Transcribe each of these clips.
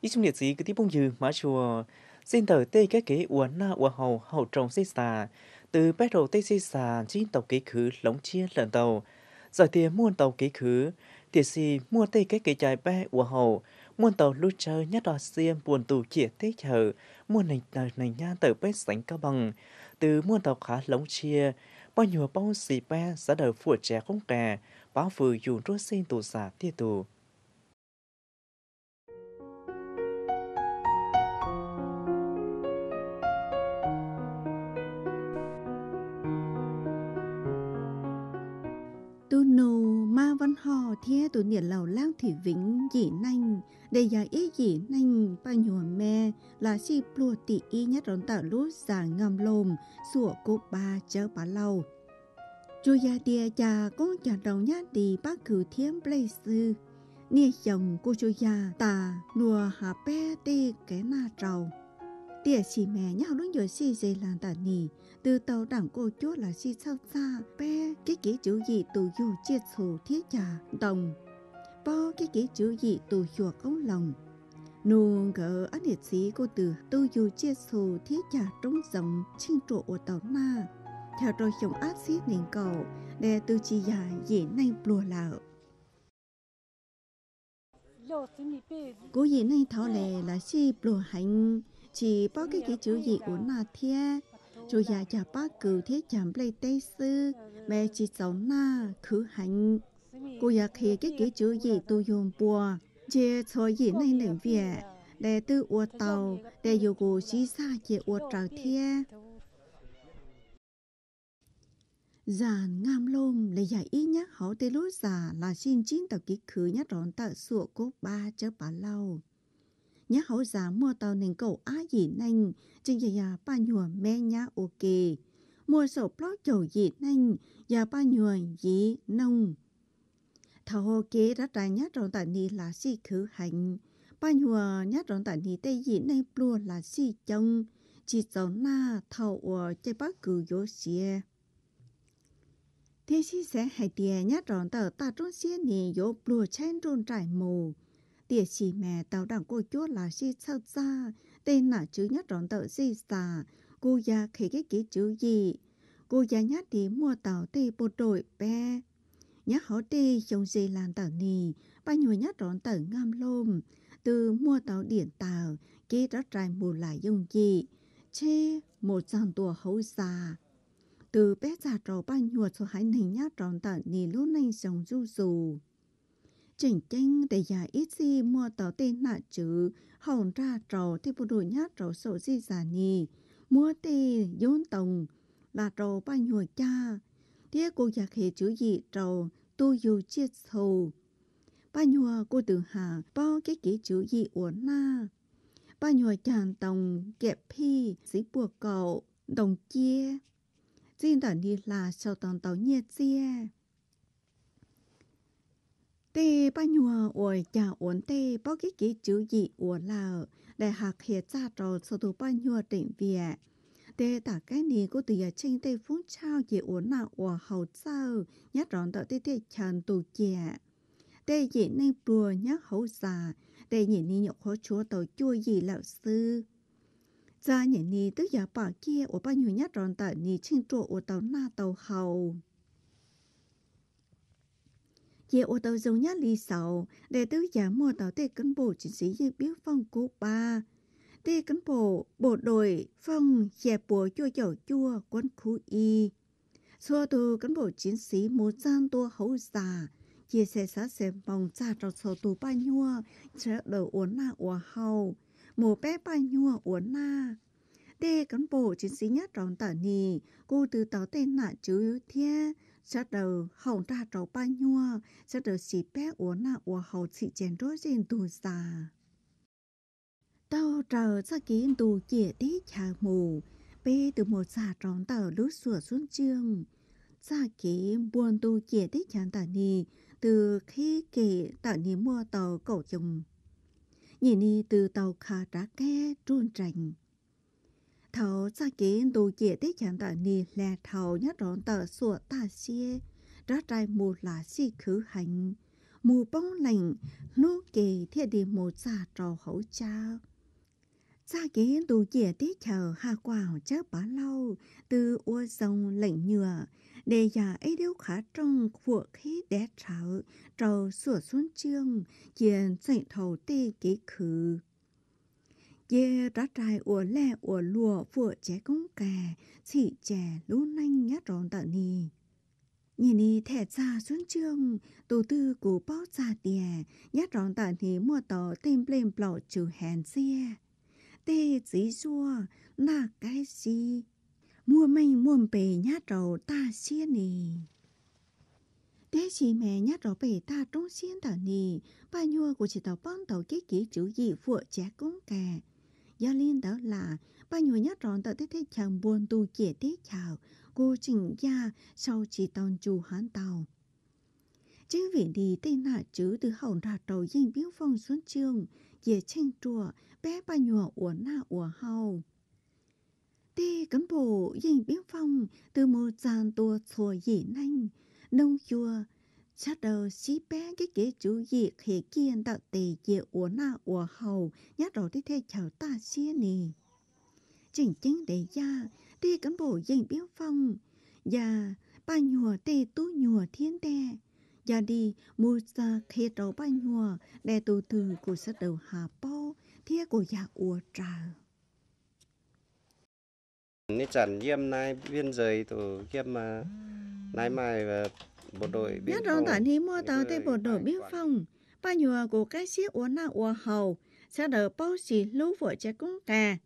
ít chung liệt sĩ cứ tí bông dư má chùa xin thở tê cái kế uốn na uốn hầu hậu trồng xây xà từ bắt đầu tây xây xà chín tàu kế khứ lóng chia lợn tàu rồi thì mua tàu kế khứ thì xì mua tê cái kế trái bé uốn hầu mua tàu lút chơi nhất đò xiêm buồn tù kia tê chờ mua nành nành nha tờ bé sánh cao bằng từ mua tàu khá lóng chia bao nhiêu bao xì ba xã đời phùa trẻ không kè báo vừa dùng rút xin tù xà tia tù văn hò thế tụ nhiệt lầu lang thủy vĩnh dị nành để giá ý dị nành ba nhùa mẹ là si plua tỷ y nhất rón tạo lút giả ngầm lồm sủa cô ba chớ ba lầu chú gia tia cha con chả đầu nhát đi bác cử thiếm play sư nia chồng cô chú gia ta nùa hà bé tê kẻ na trầu địa chỉ mẹ nhau lúc nhớ si dây làng tả nì từ tàu đẳng cô chúa là si sao xa bé cái kỹ chữ gì tù dù chia sổ thiết trà đồng bao cái kỹ chữ gì tù chùa công lòng nụ gỡ ăn hiệt sĩ cô từ tù dù chia sổ thiết trà trong dòng chinh trụ ở tàu na theo rồi chồng ác sĩ nền cầu để từ chỉ dài dễ nay bùa lạo cô dễ nay thảo lệ là si bùa hạnh chỉ bao cái kỹ chữ gì uốn là thia chủ nhà già bác cử thiết chạm lấy tây sư mẹ chỉ cháu na khứ hành cô già khi cái kỹ chữ gì tu dùng bùa chia cho gì này nền việt để tư ua tàu để dù cụ xí xa chỉ ua trào thia giàn ngam lôm lấy giải ý nhắc hậu tê lối già là xin chín tàu ký khứ nhất rón tạ sụa cố ba chớ bà lâu nhá hậu giá mua tàu nền cầu á dì nành, chinh dì dà ba nhùa mẹ nhá ok. Mua sổ plot chầu dì nành, dà ba nhùa dì nông. Thảo hồ kế đã trái nhát rộng tả ni là si khứ hành. Ba nhùa nhát rộng tả ni tây dì nành plua là si chông. Chỉ cháu na thảo ổ chạy bác cử dô xìa. Thế xí sẽ hai tìa nhát rộng tờ ta trốn xìa nì dô plua chen trôn trải mù địa chỉ mẹ tàu đảng cô chúa là si sao xa tên là chữ nhất rộn tờ si xà cô già khỉ cái ký chữ gì cô già nhát đi mua tàu tê bộ đội bé nhát hó tê trong gì làn tàu nì ba nhồi nhát rộn tờ ngâm lôm từ mua tàu điện tàu ký rất trai mù lại dùng gì chê một dàn tùa hấu xa từ bé già trò ba nhuột số hai nình nhát rộn tờ nì lúc nay sống du dù chỉnh chênh để giả ít gì mua tàu tên nạ chữ hồng ra trầu thì bộ đội nhát trầu sổ gì giả nì mua tê dốn tồng là trầu ba nhùa cha thế cô giặc hệ chữ gì trầu tu dù chết thù ba nhùa cô tự hà bao cái kỹ chữ gì uốn na ba nhùa chàng tòng kẹp phi sĩ buộc cậu đồng chia riêng tỏ đi là sau tòng tàu nhiệt chia tê ba nhùa ủa nhà ổn tê bao cái ký chữ gì ủa lao đại học hiện ra trò sơ tu ba nhùa tỉnh việt tê tả cái này cô tìa trên tê phun trao gì ổn nào ủa hậu sao nhát rón tạo tê tê chàn tù chè tê gì nên bùa nhát hậu già tê nhìn ni nhậu khó chúa tàu chua gì lão sư ra nhìn ni tức giờ bảo kia ủa ba nhùa nhát rón tạo ni trên chỗ ủa tàu na tàu hậu Dễ ô tô dùng nhá lì sầu, để tư giả mua tàu tê cân bộ chiến sĩ dự biểu phong cụ ba. Tê cân bộ, bộ đội, phong, dẹp bộ chua chảo chua, quân khu y. số tù cán bộ chiến sĩ mù gian tua hậu giả chia sẻ sát xe vòng ra trong số tù ba nhua, trở đầu uốn na ua hầu, mù bé ba nhua uốn na. Tê cán bộ chiến sĩ nhất tròn tả nì, cô từ tàu tên nạ chứ thia, sẽ đầu hồng ra trầu ba nhua sẽ đầu xì bé ủa na ủa hầu xì chèn rối riêng tù xà tao trầu sẽ kiến tù chĩa tí chà mù bê từ một xà tròn tàu lướt sửa xuống trường. xa ký buồn tu chĩa tí chán tả ni, từ khi kể tả ni mua tàu cổ chung. nhìn đi từ tàu khá trá ke trôn trành 头扎 kiến đồ dễ tế chẳng tờ nì là thầu nhất rộn tờ sủa ta xie, ra trai mù là si khứ hành, mù bóng lành, nô kề thiết đi mù giả trò hậu trao. Gia kế đủ dịa tế chờ hạ quào chớ bá lâu, từ ua dòng lệnh nhựa, để giả ấy đều khá trong của khí đé trào, trầu sửa xuân chương, chuyện dạy thầu tê kế khứ ye ra trai ua lẹ ua lùa vừa chế công kè chỉ chè lú nanh nhát rộn tợ nì nhìn đi thẻ ra xuống trường tổ tư của bó ra tìa nhát rộn tợ nì mua tỏ tên plem plọ trừ hèn xia tê dí xua là cái gì mua mình muôn bề nhát rầu ta xia nì thế chỉ mẹ nhát rõ bể ta trông xiên tờ nì, bà nhua của chị tàu bóng tàu kế kỹ chữ gì phụ trẻ công kè gia liên đó là ba nhồi nhát rón tới thế chẳng buồn tu chỉ thế chào cô chỉnh gia sau chỉ tòn chủ hán tàu chứ vì đi tên nạ chữ từ hậu ra đầu dinh biểu phong xuống trường về tranh chùa bé ba nhùa ủa na ủa hầu tê cán bộ dinh biểu phong từ một giàn tua chùa dĩ nanh nông chùa cha đầu xí bé cái kế chú gì khi kiên tạo tề dịa uống na uống hầu nhát rồi đi theo chào ta xia nì chỉnh chính để ya đi cán bộ dành biếu phong và dạ, ba nhùa tê tu nhùa thiên tè và dạ đi mua ra khi đầu ba nhùa đè tù từ của sát đầu hà po thia của ya dạ uống trà nếu chẳng yếm nay biên giới tổ yếm mà nay mai và bộ đội biên phòng. Nhất là tại mua tàu tới bộ đội biên phòng, ba nhùa của các sĩ uống nào uống hầu, sẽ đỡ bao xì lưu vội chế cũng cà.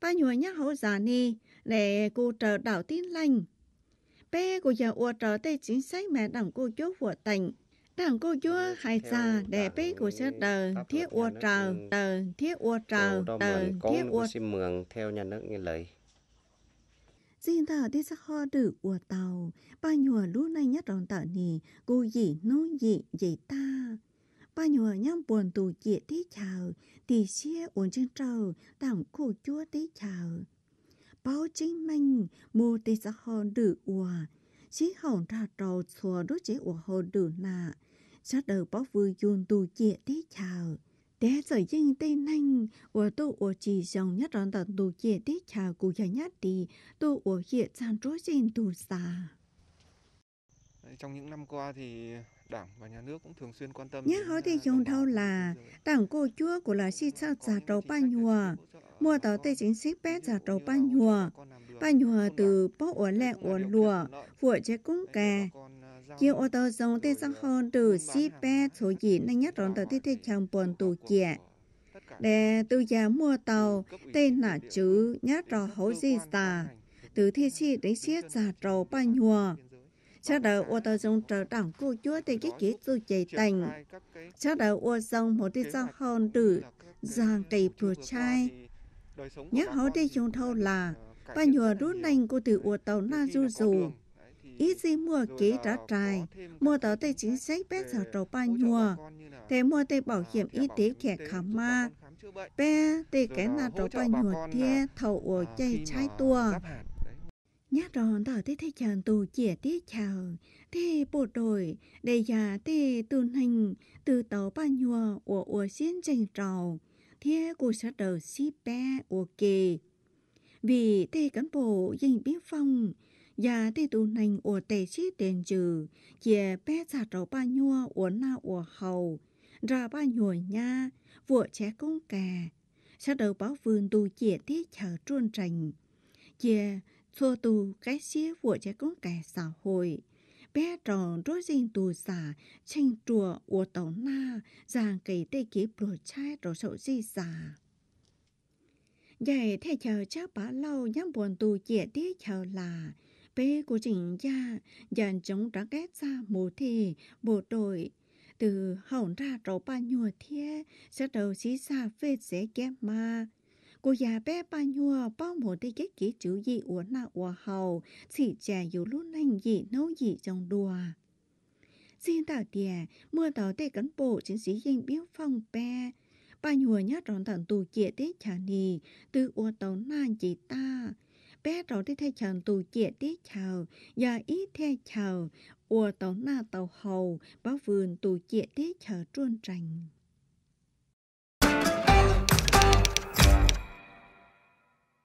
Ba nhùa nhắc hậu giả ni, để cô trở đảo tin lành. Bé của giờ uống trở tới chính sách mẹ đảng cô chúa vội tỉnh. Đảng cô chúa hai xa để bé của sẽ đờ thiết uống trở, đờ thiết uống trở, đờ thiết uống. Xin mường theo nhà nước như lời xin ta đi sắc ho đử ủa tàu, ba nhùa lũ này nhất rộng tở nì, cô dị nô dị dị ta. Ba nhùa nhắm buồn tù dị tí chào, tì xie uống chân trâu, đảm khu chúa tí chào. Báo chính mình mô tí sắc ho đử ủa, xí hỏng ra trầu xua đốt chế ủa hồ đử nạ, sát đầu báo vui dùn tù dị tí chào để giờ yên tây nanh ở đâu ở chỉ dòng nhất rằng tận đồ kia đi cha cụ nhà nhất đi đâu ở hiện sản trối trên tù xa trong những năm qua thì đảng và nhà nước cũng thường xuyên quan tâm nhất hỏi thì à, chúng thâu là đảng cô chúa của là si sao giả trầu ba nhùa mua tàu tây chính sách bé giả trầu ba nhùa ba nhùa từ bó ở lẹ ở lùa vừa chế cúng kè chiều ô tô dòng tê sang hôn từ xí bè số dị năng nhất rộn tờ tê tê buồn tù trẻ Để từ giá mua tàu, tê nả chứ nhát rõ hấu gì xa. Từ thế chi đến xiết giả trầu ba nhùa. Chắc đợi ô tô dòng trở đẳng cô chúa tê cái kỹ dù chạy tành. Chắc đợi ô dòng một tê sang hôn từ giang trì vừa trai Nhắc hấu đi chúng thâu là ba nhùa rút nành cô từ ô tàu na du dù ý gì mua kế trả trài, mua tới tới chính sách bé sở trầu ba nhùa, thế mua tới bảo hiểm y tế kẻ khám ma, bé tê cái nào trầu ba nhùa à, thế thầu ổ chay chai tua. Nhát ròn tờ tới thế chàng tù chỉa tí chào, thế bộ đội, đề giả thế tuần hình, từ tàu ba nhùa ổ ổ xiên chanh trầu, thế cô sẽ đỡ xí bé ổ kì. Vì tê cán bộ dành biên phong, và tê tu nành ủa tê chi tiền trừ kia bé giả trò ba nhua ủa na ủa hầu ra ba nhua nha vua trẻ công cà sa đầu báo vườn tu chìa tí chờ truôn trành kia xua tu cái xía vua trẻ công cà xã hội bé tròn rối dinh tù xà tranh chùa ủa tàu na giàng kỳ tê ký bồ chai rồi sậu di xà dạy thế chờ chắc bà lâu nhắm buồn tù chè tí chờ là bê của chính gia dàn chống đã ghét ra mù thị bộ đội từ hỏng ra rổ ba nhùa thiê sẽ đầu xí xa phê sẽ ghét mà cô già bé ba nhùa bao một đi kết ký chữ gì ủa nạ ủa hầu chỉ trẻ yếu lúc nành gì nấu gì trong đùa xin tạo tìa mưa tàu tê cán bộ chiến sĩ danh biểu phong pe ba nhùa nhát rõn tận tù kia tết trả nì từ ủa tàu na chỉ ta bé rau đi thay chào tù chè đi chào giờ ít thay chào ủa tàu na tàu hầu báo vườn tù chè đi chào trôn trành